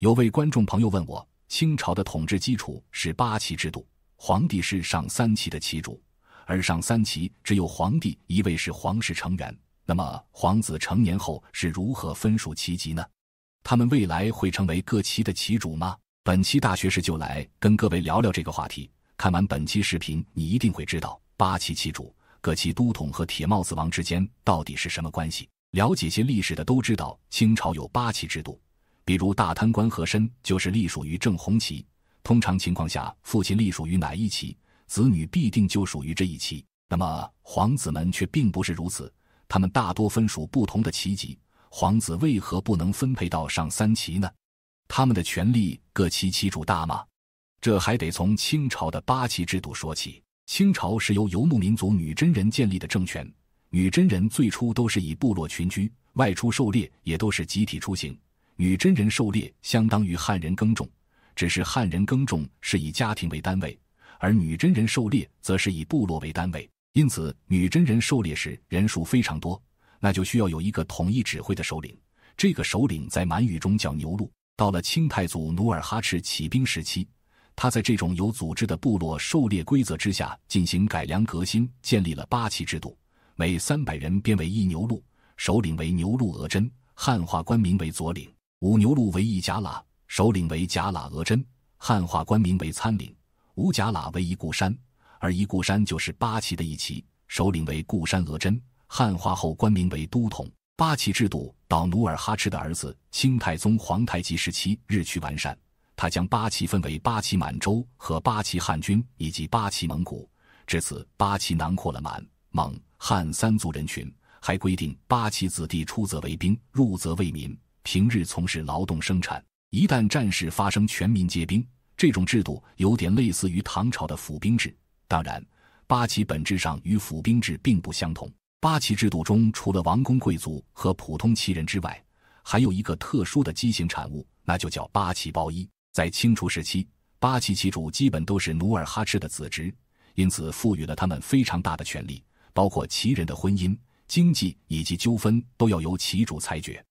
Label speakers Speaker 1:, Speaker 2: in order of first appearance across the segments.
Speaker 1: 有位观众朋友问我，清朝的统治基础是八旗制度，皇帝是上三旗的旗主，而上三旗只有皇帝一位是皇室成员。那么，皇子成年后是如何分属旗籍呢？他们未来会成为各旗的旗主吗？本期大学士就来跟各位聊聊这个话题。看完本期视频，你一定会知道八旗旗主、各旗都统和铁帽子王之间到底是什么关系。了解些历史的都知道，清朝有八旗制度。比如大贪官和珅就是隶属于正红旗。通常情况下，父亲隶属于哪一旗，子女必定就属于这一旗。那么皇子们却并不是如此，他们大多分属不同的旗级。皇子为何不能分配到上三旗呢？他们的权力各旗旗主大吗？这还得从清朝的八旗制度说起。清朝是由游牧民族女真人建立的政权，女真人最初都是以部落群居，外出狩猎也都是集体出行。女真人狩猎相当于汉人耕种，只是汉人耕种是以家庭为单位，而女真人狩猎则是以部落为单位。因此，女真人狩猎时人数非常多，那就需要有一个统一指挥的首领。这个首领在满语中叫牛鹿。到了清太祖努尔哈赤起兵时期，他在这种有组织的部落狩猎规则之下进行改良革新，建立了八旗制度，每三百人编为一牛鹿，首领为牛鹿额真，汉化官名为左领。五牛路为一甲喇，首领为甲喇额真，汉化官名为参领。五甲喇为一固山，而一固山就是八旗的一旗，首领为固山额真，汉化后官名为都统。八旗制度到努尔哈赤的儿子清太宗皇太极时期日趋完善，他将八旗分为八旗满洲和八旗汉军以及八旗蒙古，至此八旗囊括了满、蒙、汉三族人群，还规定八旗子弟出则为兵，入则为民。平日从事劳动生产，一旦战事发生，全民皆兵。这种制度有点类似于唐朝的府兵制。当然，八旗本质上与府兵制并不相同。八旗制度中，除了王公贵族和普通旗人之外，还有一个特殊的畸形产物，那就叫八旗包衣。在清初时期，八旗旗主基本都是努尔哈赤的子侄，因此赋予了他们非常大的权利，包括旗人的婚姻、经济以及纠纷都要由旗主裁决。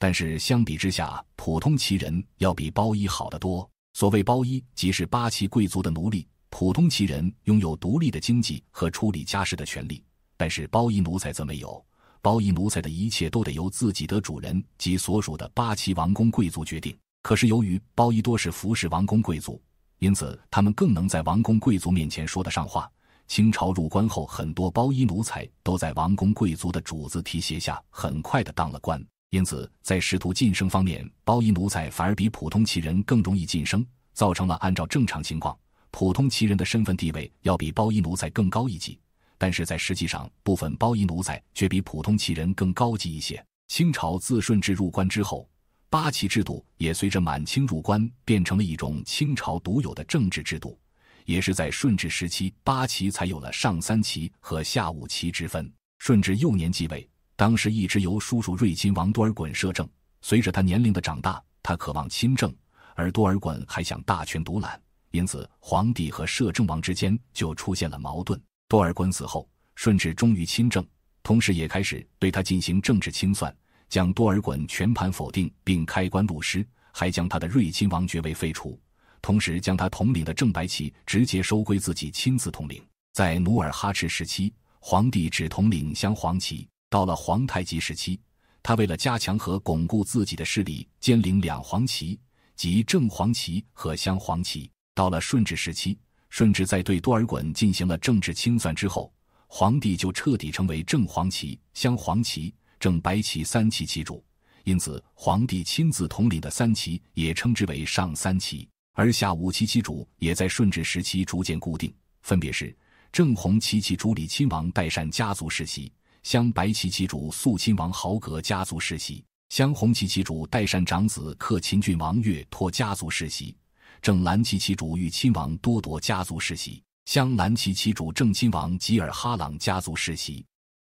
Speaker 1: 但是相比之下，普通旗人要比包衣好得多。所谓包衣，即是八旗贵族的奴隶。普通旗人拥有独立的经济和处理家事的权利，但是包衣奴才则没有。包衣奴才的一切都得由自己的主人及所属的八旗王公贵族决定。可是由于包衣多是服侍王公贵族，因此他们更能在王公贵族面前说得上话。清朝入关后，很多包衣奴才都在王公贵族的主子提携下，很快的当了官。因此，在仕途晋升方面，包衣奴才反而比普通旗人更容易晋升，造成了按照正常情况，普通旗人的身份地位要比包衣奴才更高一级。但是在实际上，部分包衣奴才却比普通旗人更高级一些。清朝自顺治入关之后，八旗制度也随着满清入关变成了一种清朝独有的政治制度，也是在顺治时期，八旗才有了上三旗和下五旗之分。顺治幼年继位。当时一直由叔叔睿亲王多尔衮摄政。随着他年龄的长大，他渴望亲政，而多尔衮还想大权独揽，因此皇帝和摄政王之间就出现了矛盾。多尔衮死后，顺治终于亲政，同时也开始对他进行政治清算，将多尔衮全盘否定，并开棺戮尸，还将他的睿亲王爵位废除，同时将他统领的正白旗直接收归自己亲自统领。在努尔哈赤时期，皇帝只统领镶黄旗。到了皇太极时期，他为了加强和巩固自己的势力，兼领两黄旗，即正黄旗和镶黄旗。到了顺治时期，顺治在对多尔衮进行了政治清算之后，皇帝就彻底成为正黄旗、镶黄旗、正白旗三旗旗主。因此，皇帝亲自统领的三旗也称之为上三旗，而下五旗旗主也在顺治时期逐渐固定，分别是正红旗旗主李亲王代善家族世袭。镶白旗旗主肃亲王豪格家族世袭，镶红旗旗主代善长子克勤郡王岳托家族世袭，正蓝旗旗主裕亲王多铎家族世袭，镶蓝旗旗主正亲王吉尔哈朗家族世袭。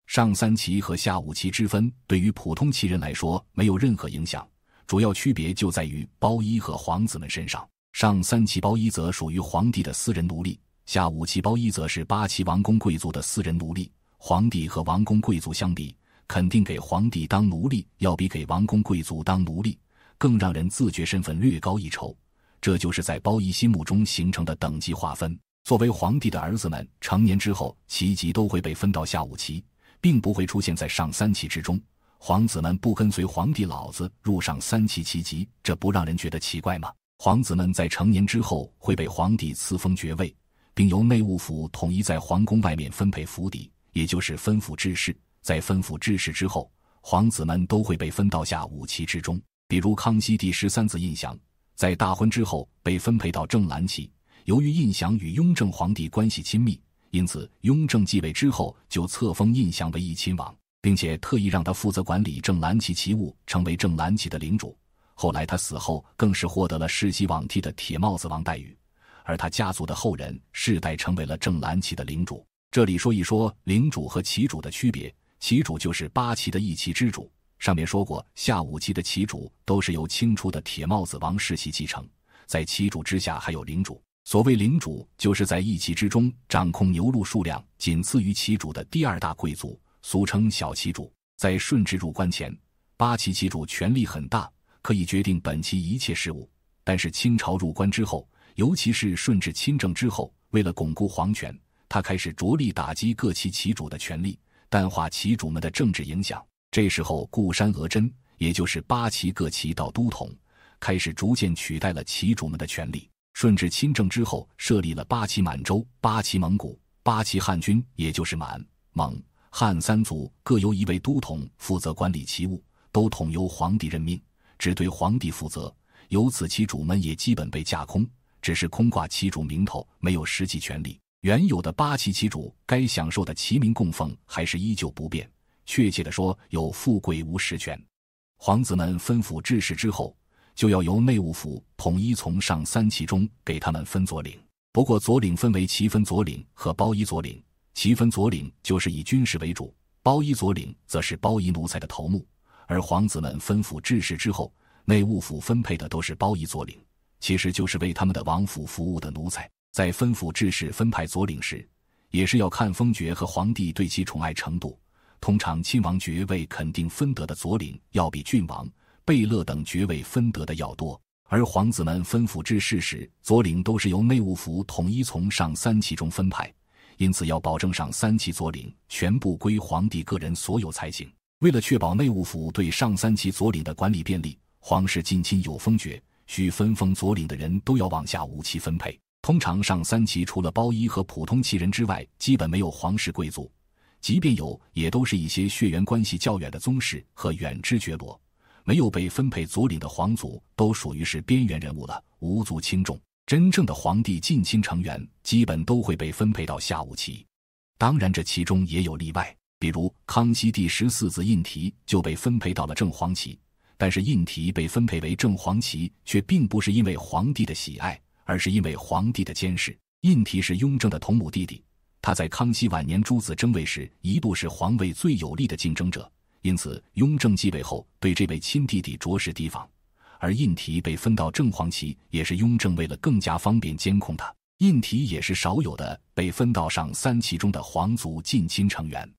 Speaker 1: 上三旗和下五旗之分，对于普通旗人来说没有任何影响，主要区别就在于包衣和皇子们身上。上三旗包衣则属于皇帝的私人奴隶，下五旗包衣则是八旗王公贵族的私人奴隶。皇帝和王公贵族相比，肯定给皇帝当奴隶要比给王公贵族当奴隶更让人自觉身份略高一筹。这就是在包衣心目中形成的等级划分。作为皇帝的儿子们成年之后，旗级都会被分到下五旗，并不会出现在上三旗之中。皇子们不跟随皇帝老子入上三旗旗籍，这不让人觉得奇怪吗？皇子们在成年之后会被皇帝赐封爵位，并由内务府统一在皇宫外面分配府邸。也就是分府之事，在分府之事之后，皇子们都会被分到下五旗之中。比如康熙第十三子胤祥，在大婚之后被分配到正蓝旗。由于胤祥与雍正皇帝关系亲密，因此雍正继位之后就册封胤祥为义亲王，并且特意让他负责管理正蓝旗旗务，成为正蓝旗的领主。后来他死后，更是获得了世袭罔替的铁帽子王待遇，而他家族的后人世代成为了正蓝旗的领主。这里说一说领主和旗主的区别。旗主就是八旗的一旗之主。上面说过，下五旗的旗主都是由清初的铁帽子王世袭继承。在旗主之下还有领主。所谓领主，就是在一旗之中掌控牛鹿数量仅次于旗主的第二大贵族，俗称小旗主。在顺治入关前，八旗旗主权力很大，可以决定本旗一切事务。但是清朝入关之后，尤其是顺治亲政之后，为了巩固皇权。他开始着力打击各旗旗主的权力，淡化旗主们的政治影响。这时候，固山额真，也就是八旗各旗到都统，开始逐渐取代了旗主们的权力。顺治亲政之后，设立了八旗满洲、八旗蒙古、八旗汉军，也就是满、蒙、汉三族，各由一位都统负责管理旗务，都统由皇帝任命，只对皇帝负责。由此，旗主们也基本被架空，只是空挂旗主名头，没有实际权力。原有的八旗旗主该享受的旗民供奉还是依旧不变。确切的说，有富贵无实权。皇子们分府治事之后，就要由内务府统一从上三旗中给他们分左领。不过，左领分为旗分左领和包衣左领。旗分左领就是以军事为主，包衣左领则是包衣奴才的头目。而皇子们分府治事之后，内务府分配的都是包衣左领，其实就是为他们的王府服务的奴才。在分府制士分派佐领时，也是要看封爵和皇帝对其宠爱程度。通常亲王爵位肯定分得的佐领要比郡王、贝勒等爵位分得的要多。而皇子们分府制士时，佐领都是由内务府统一从上三旗中分派，因此要保证上三旗左领全部归皇帝个人所有才行。为了确保内务府对上三旗左领的管理便利，皇室近亲有封爵需分封左领的人都要往下五旗分配。通常上三旗除了包衣和普通旗人之外，基本没有皇室贵族。即便有，也都是一些血缘关系较远的宗室和远支爵罗。没有被分配族领的皇族，都属于是边缘人物了，无足轻重。真正的皇帝近亲成员，基本都会被分配到下五旗。当然，这其中也有例外，比如康熙第十四子胤禔就被分配到了正黄旗。但是，胤禔被分配为正黄旗，却并不是因为皇帝的喜爱。而是因为皇帝的监视。胤禔是雍正的同母弟弟，他在康熙晚年诸子争位时，一度是皇位最有力的竞争者，因此雍正继位后对这位亲弟弟着实提防。而胤禔被分到正黄旗，也是雍正为了更加方便监控他。胤禔也是少有的被分到上三旗中的皇族近亲成员。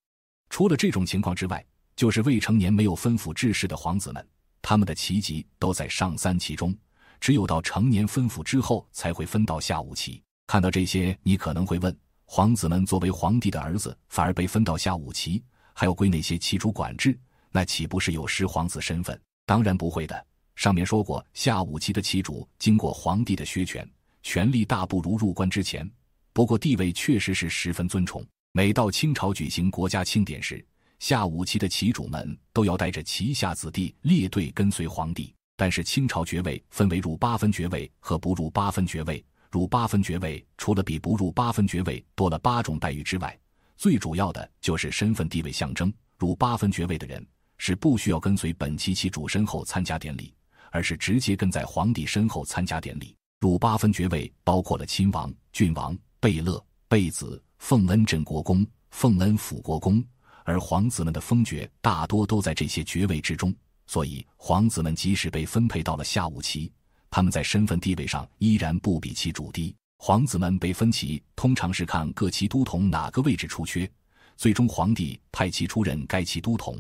Speaker 1: 除了这种情况之外，就是未成年没有分府治事的皇子们，他们的旗籍都在上三旗中。只有到成年分府之后，才会分到下五旗。看到这些，你可能会问：皇子们作为皇帝的儿子，反而被分到下五旗，还要归那些旗主管制，那岂不是有失皇子身份？当然不会的。上面说过，下五旗的旗主经过皇帝的削权，权力大不如入关之前，不过地位确实是十分尊崇。每到清朝举行国家庆典时，下五旗的旗主们都要带着旗下子弟列队跟随皇帝。但是清朝爵位分为入八分爵位和不入八分爵位。入八分爵位除了比不入八分爵位多了八种待遇之外，最主要的就是身份地位象征。入八分爵位的人是不需要跟随本旗旗主身后参加典礼，而是直接跟在皇帝身后参加典礼。入八分爵位包括了亲王、郡王、贝勒、贝子、奉恩镇国公、奉恩辅国公，而皇子们的封爵大多都在这些爵位之中。所以，皇子们即使被分配到了下五旗，他们在身份地位上依然不比其主低。皇子们被分旗，通常是看各旗都统哪个位置出缺，最终皇帝派其出任该旗都统，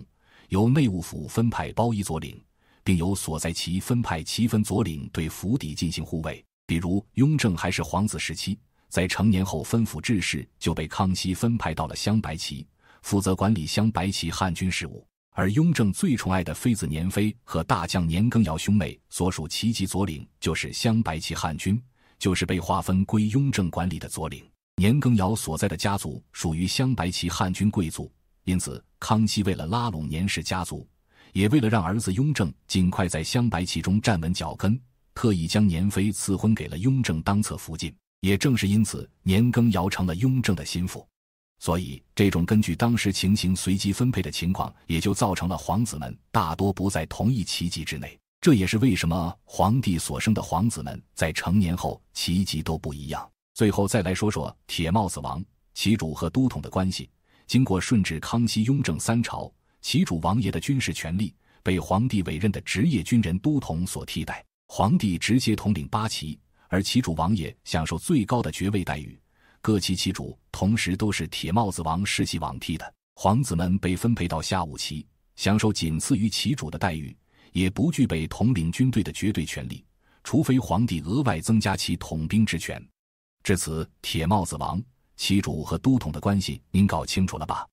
Speaker 1: 由内务府分派包衣佐领，并由所在旗分派旗分佐领对府邸进行护卫。比如，雍正还是皇子时期，在成年后分府治事，就被康熙分派到了镶白旗，负责管理镶白旗汉军事务。而雍正最宠爱的妃子年妃和大将年羹尧兄妹所属旗级左领就是镶白旗汉军，就是被划分归雍正管理的左领。年羹尧所在的家族属于镶白旗汉军贵族，因此康熙为了拉拢年氏家族，也为了让儿子雍正尽快在镶白旗中站稳脚跟，特意将年妃赐婚给了雍正当侧福晋。也正是因此，年羹尧成了雍正的心腹。所以，这种根据当时情形随机分配的情况，也就造成了皇子们大多不在同一旗级之内。这也是为什么皇帝所生的皇子们在成年后旗级都不一样。最后再来说说铁帽子王旗主和都统的关系。经过顺治、康熙、雍正三朝，旗主王爷的军事权力被皇帝委任的职业军人都统所替代，皇帝直接统领八旗，而旗主王爷享受最高的爵位待遇。各旗旗主同时都是铁帽子王世袭罔替的皇子们被分配到下五旗，享受仅次于旗主的待遇，也不具备统领军队的绝对权利，除非皇帝额外增加其统兵之权。至此，铁帽子王、旗主和都统的关系，您搞清楚了吧？